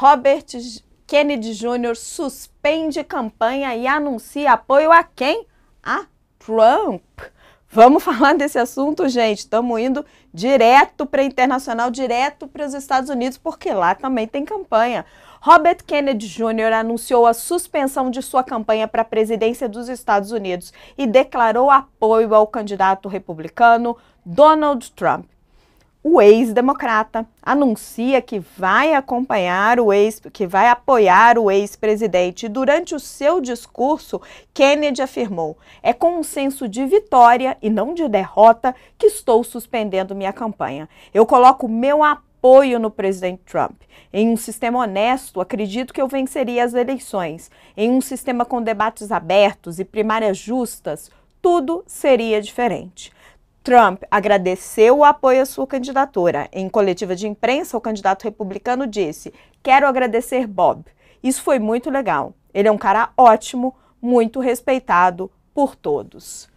Robert Kennedy Jr. suspende campanha e anuncia apoio a quem? A Trump. Vamos falar desse assunto, gente. Estamos indo direto para a internacional, direto para os Estados Unidos, porque lá também tem campanha. Robert Kennedy Jr. anunciou a suspensão de sua campanha para a presidência dos Estados Unidos e declarou apoio ao candidato republicano Donald Trump o ex-democrata anuncia que vai acompanhar o ex, que vai apoiar o ex-presidente. Durante o seu discurso, Kennedy afirmou: "É com um senso de vitória e não de derrota que estou suspendendo minha campanha. Eu coloco meu apoio no presidente Trump. Em um sistema honesto, acredito que eu venceria as eleições. Em um sistema com debates abertos e primárias justas, tudo seria diferente. Trump agradeceu o apoio à sua candidatura. Em coletiva de imprensa, o candidato republicano disse: Quero agradecer Bob. Isso foi muito legal. Ele é um cara ótimo, muito respeitado por todos.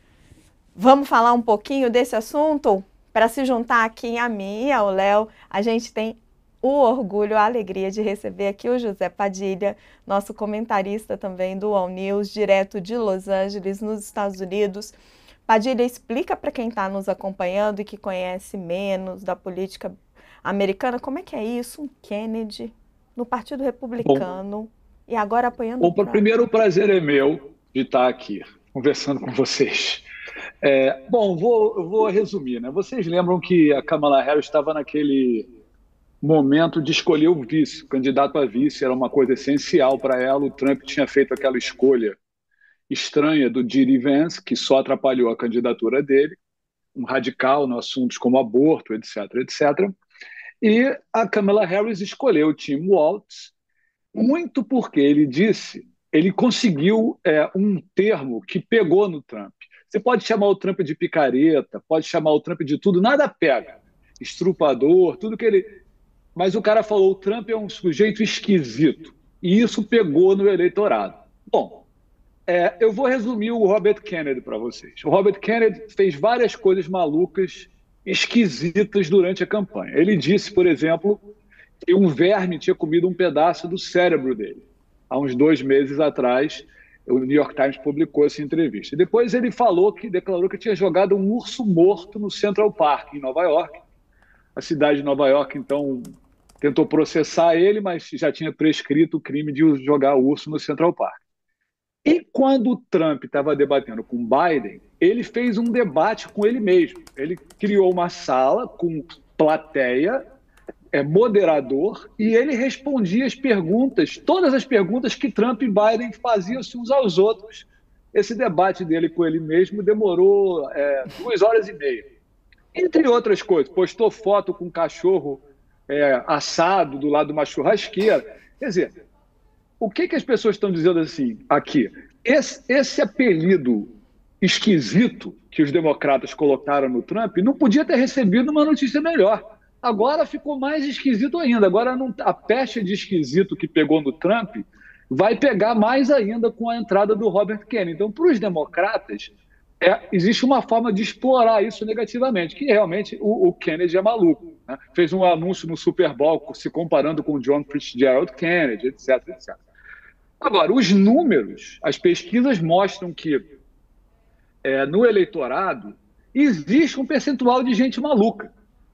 Vamos falar um pouquinho desse assunto? Para se juntar aqui a mim e ao Léo, a gente tem o orgulho, a alegria de receber aqui o José Padilha, nosso comentarista também do All News, direto de Los Angeles, nos Estados Unidos. Padilha explica para quem está nos acompanhando e que conhece menos da política americana como é que é isso, um Kennedy no Partido Republicano Bom, e agora apoiando o Trump. Primeiro, o prazer é meu de estar tá aqui conversando com vocês. É, bom, vou, vou resumir. Né? Vocês lembram que a Kamala Harris estava naquele momento de escolher o vice, o candidato a vice era uma coisa essencial para ela. O Trump tinha feito aquela escolha estranha do Didi Vance, que só atrapalhou a candidatura dele, um radical no assuntos como aborto, etc, etc. E a Kamala Harris escolheu o Tim Waltz, muito porque ele disse, ele conseguiu é, um termo que pegou no Trump. Você pode chamar o Trump de picareta, pode chamar o Trump de tudo, nada pega. Estrupador, tudo que ele. Mas o cara falou: o Trump é um sujeito esquisito. E isso pegou no eleitorado. Bom, é, eu vou resumir o Robert Kennedy para vocês. O Robert Kennedy fez várias coisas malucas, esquisitas durante a campanha. Ele disse, por exemplo, que um verme tinha comido um pedaço do cérebro dele. Há uns dois meses atrás, o New York Times publicou essa entrevista. Depois ele falou que declarou que tinha jogado um urso morto no Central Park, em Nova York. A cidade de Nova York, então, tentou processar ele, mas já tinha prescrito o crime de jogar urso no Central Park. Quando o Trump estava debatendo com Biden, ele fez um debate com ele mesmo. Ele criou uma sala com plateia, é, moderador, e ele respondia as perguntas, todas as perguntas que Trump e Biden faziam-se uns aos outros. Esse debate dele com ele mesmo demorou é, duas horas e meia. Entre outras coisas, postou foto com um cachorro é, assado do lado de uma churrasqueira. Quer dizer, o que, que as pessoas estão dizendo assim aqui? Esse, esse apelido esquisito que os democratas colocaram no Trump não podia ter recebido uma notícia melhor. Agora ficou mais esquisito ainda. Agora não, tá, a peste de esquisito que pegou no Trump vai pegar mais ainda com a entrada do Robert Kennedy. Então, para os democratas, é, existe uma forma de explorar isso negativamente, que realmente o, o Kennedy é maluco. Né? Fez um anúncio no Super Bowl se comparando com o John Fitzgerald Kennedy, etc, etc. Agora, os números, as pesquisas mostram que é, no eleitorado existe um percentual de gente maluca.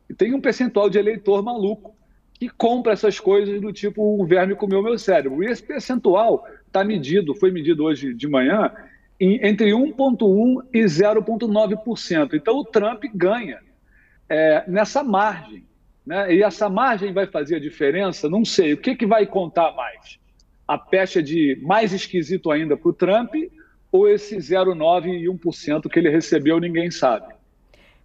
E tem um percentual de eleitor maluco que compra essas coisas do tipo o verme comeu meu cérebro. E esse percentual está medido, foi medido hoje de manhã, em, entre 1,1% e 0,9%. Então o Trump ganha é, nessa margem. Né? E essa margem vai fazer a diferença? Não sei. O que, que vai contar mais? a pecha de mais esquisito ainda para o Trump ou esse 0,9% e 1% que ele recebeu, ninguém sabe.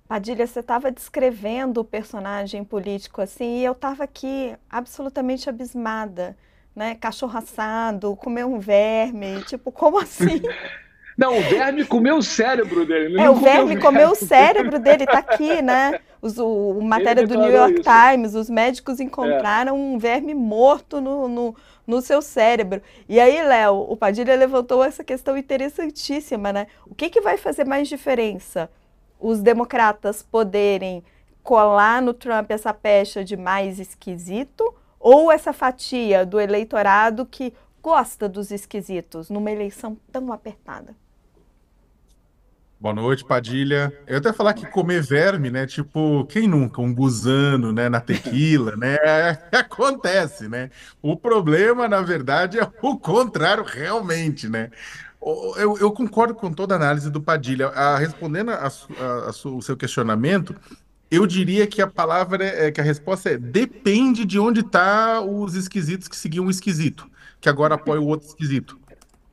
Padilha, você estava descrevendo o personagem político assim e eu estava aqui absolutamente abismada. Né? Cachorro assado, comer um verme, tipo, como assim? Não, o verme comeu o cérebro dele. É, o verme comeu o cérebro dele, tá aqui, né? Os, o, o matéria do New York isso. Times, os médicos encontraram é. um verme morto no, no, no, seu cérebro. E aí, Léo, o Padilha levantou essa questão interessantíssima, né? O que, que vai fazer mais diferença? Os democratas poderem colar no Trump essa pecha de mais esquisito ou essa fatia do eleitorado que gosta dos esquisitos numa eleição tão apertada? Boa noite, Padilha. Eu até falar que comer verme, né? Tipo, quem nunca? Um gusano, né? Na tequila, né? É, acontece, né? O problema, na verdade, é o contrário, realmente, né? Eu, eu concordo com toda a análise do Padilha. A, ah, respondendo a, a, o seu questionamento, eu diria que a palavra, é, é, que a resposta é depende de onde tá os esquisitos que seguiam o esquisito, que agora apoia o outro esquisito.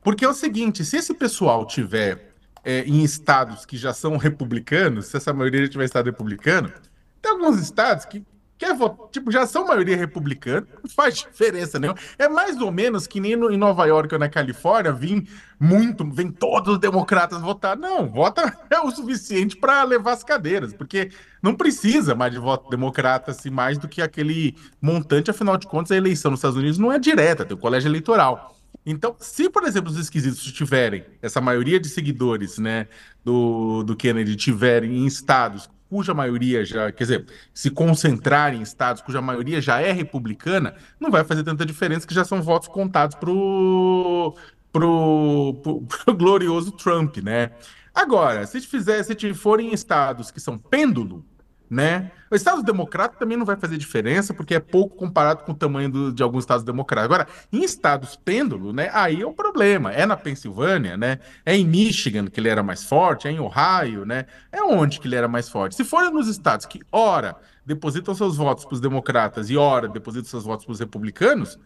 Porque é o seguinte, se esse pessoal tiver é, em estados que já são republicanos, se essa maioria já tiver estado republicano, tem alguns estados que quer é votar, tipo, já são maioria republicana, não faz diferença nenhuma. É mais ou menos que nem no, em Nova York ou na Califórnia, vim muito, vem todos os democratas votar. Não, vota é o suficiente para levar as cadeiras, porque não precisa mais de voto democrata, assim, mais do que aquele montante, afinal de contas, a eleição nos Estados Unidos não é direta, tem o colégio eleitoral. Então, se, por exemplo, os esquisitos tiverem, essa maioria de seguidores né, do, do Kennedy tiverem em estados cuja maioria já, quer dizer, se concentrar em estados cuja maioria já é republicana, não vai fazer tanta diferença que já são votos contados pro, pro, pro, pro glorioso Trump, né? Agora, se, fizer, se forem estados que são pêndulo, né? O Estado Democrata também não vai fazer diferença, porque é pouco comparado com o tamanho do, de alguns Estados Democratas. Agora, em Estados pêndulo, né? Aí é o um problema. É na Pensilvânia, né? É em Michigan que ele era mais forte, é em Ohio, né? É onde que ele era mais forte. Se forem nos estados que, ora, depositam seus votos para os democratas e, ora, depositam seus votos para os republicanos,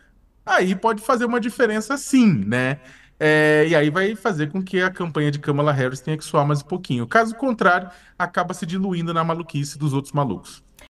aí pode fazer uma diferença sim, né? É, e aí vai fazer com que a campanha de Kamala Harris tenha que soar mais um pouquinho. Caso contrário, acaba se diluindo na maluquice dos outros malucos.